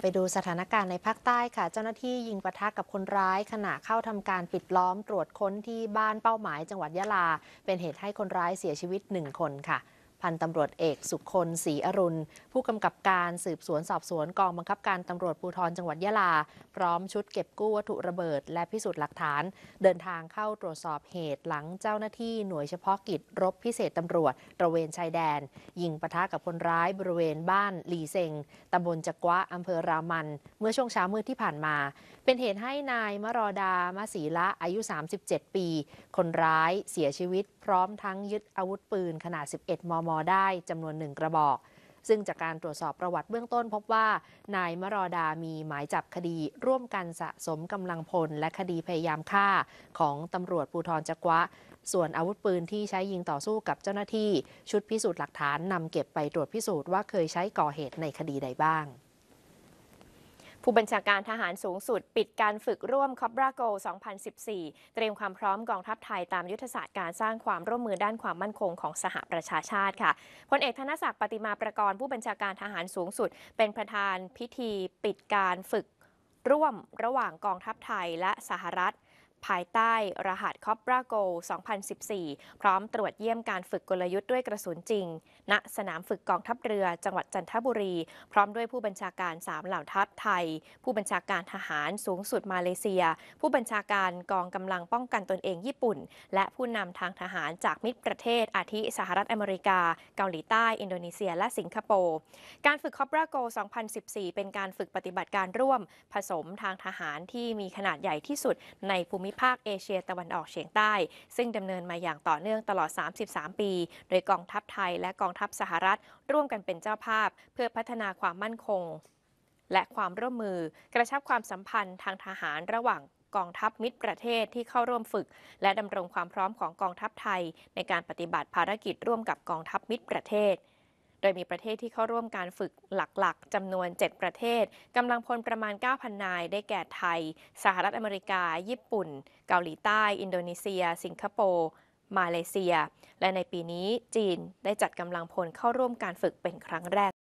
ไปดูสถานการณ์ในภาคใต้ค่ะ เจ้าหน้าที่ยิงปะทะกับคนร้ายขณะเข้าทำการปิดล้อมตรวจค้นที่บ้านเป้าหมายจังหวัดยะลา เป็นเหตุให้คนร้ายเสียชีวิตหนึ่งคนค่ะพันตำรวจเอกสุคนศรีอรุณผู้กำกับการสืบสวนสอบสวนกองบังคับการตำรวจภูธรจังหวัดยะลาพร้อมชุดเก็บกู้วัตถุระเบิด และพิสูจน์หลักฐาน เดินทางเข้าตรวจสอบเหตุหลังเจ้าหน้าที่หน่วยเฉพาะกิจรบพิเศษตำรวจตระเวนชายแดน ยิงปะทะกับคนร้ายบริเวณบ้านลีเซงตำบลจักวะอำเภอรามัน เมื่อช่วงเช้ามืดที่ผ่านมา เป็นเหตุให้นายมรอดามาศีละอายุ 37 ปี คนร้ายเสียชีวิตพร้อมทั้งยึดอาวุธปืนขนาด 11 มมมได้จำนวนหนึ่งกระบอก ซึ่งจากการตรวจสอบประวัติเบื้องต้นพบว่า นายมรอดามีหมายจับคดีร่วมกันสะสมกำลังพลและคดีพยายามฆ่าของตำรวจภูทรจักวะ ส่วนอาวุธปืนที่ใช้ยิงต่อสู้กับเจ้าหน้าที่ ชุดพิสูจน์หลักฐานนำเก็บไปตรวจพิสูจน์ว่าเคยใช้ก่อเหตุในคดีใดบ้างผู้บัญชาการทหารสูงสุดปิดการฝึกร่วมคอบราโก2014 เตรียมความพร้อมกองทัพไทยตามยุทธศาสตร์การสร้างความร่วมมือด้านความมั่นคงของสหประชาชาติค่ะพลเอกธนศักดิ์ปฏิมาประกรณ์ผู้บัญชาการทหารสูงสุด เป็นประธานพิธีปิดการฝึกร่วมระหว่างกองทัพไทยและสหรัฐภายใต้รหัสคอปราโก 2014 พร้อมตรวจเยี่ยมการฝึกกลยุทธ์ด้วยกระสุนจริง ณ สนามฝึกกองทัพเรือ จังหวัดจันทบุรี พร้อมด้วยผู้บัญชาการ3เหล่าทัพไทย ผู้บัญชาการทหารสูงสุดมาเลเซีย ผู้บัญชาการกองกำลังป้องกันตนเองญี่ปุ่น และผู้นำทางทหารจากมิตรประเทศอาทิสหรัฐอเมริกา เกาหลีใต้ อินโดนีเซีย และสิงคโปร์ การฝึกคอปราโก 2014 เป็นการฝึกปฏิบัติการร่วม ผสมทางทหารที่มีขนาดใหญ่ที่สุดในภูมิิภาคเอเชียตะวันออกเฉียงใต้ ซึ่งดำเนินมาอย่างต่อเนื่องตลอด 33 ปี โดยกองทัพไทยและกองทัพสหรัฐ ร่วมกันเป็นเจ้าภาพ เพื่อพัฒนาความมั่นคง และความร่วมมือกระชับความสัมพันธ์ทางทหารระหว่างกองทัพมิตรประเทศที่เข้าร่วมฝึก และดำรงความพร้อมของกองทัพไทย ในการปฏิบัติภารกิจร่วมกับกองทัพมิตรประเทศโดยมีประเทศที่เข้าร่วมการฝึกหลักๆจำนวน 7 ประเทศกำลังพลประมาณ 9,000 นายได้แก่ไทย สหรัฐอเมริกา ญี่ปุ่น เกาหลีใต้ อินโดนีเซีย สิงคโปร์มาเลเซีย และในปีนี้จีนได้จัดกำลังพลเข้าร่วมการฝึกเป็นครั้งแรก